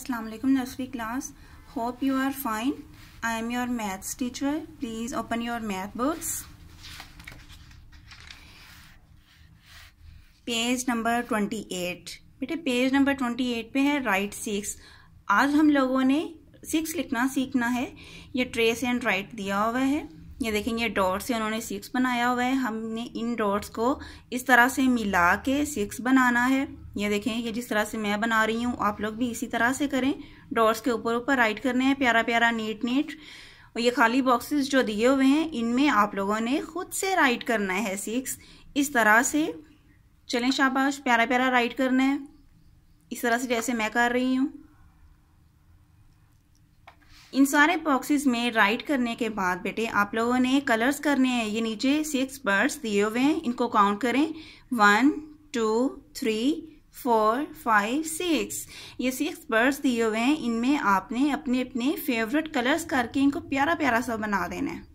अस्सलाम वालेकुम nursery class hope you are fine I am your maths teacher please open your math books page number twenty eight बेटे page number twenty eight पे है right six आज हम लोगों ने सिक्स लिखना सीखना है ये ट्रेस एंड राइट दिया हुआ है ये देखें ये डॉट्स से उन्होंने सिक्स बनाया हुआ है हमने इन डॉट्स को इस तरह से मिला के सिक्स बनाना है ये देखें ये जिस तरह से मैं बना रही हूँ आप लोग भी इसी तरह से करें डॉट्स के ऊपर ऊपर राइट करने हैं प्यारा प्यारा नीट नीट और ये खाली बॉक्सेस जो दिए हुए हैं इनमें आप लोगों ने खुद से राइट करना है सिक्स इस तरह से चलें शाबाश प्यारा प्यारा राइट करना है इस तरह से जैसे मैं कर रही हूँ इन सारे बॉक्सेस में राइट करने के बाद बेटे आप लोगों ने कलर्स करने हैं ये नीचे सिक्स बर्ड्स दिए हुए हैं इनको काउंट करें one two three four five six ये सिक्स बर्ड्स दिए हुए हैं इनमें आपने अपने अपने फेवरेट कलर्स करके इनको प्यारा प्यारा सा बना देना है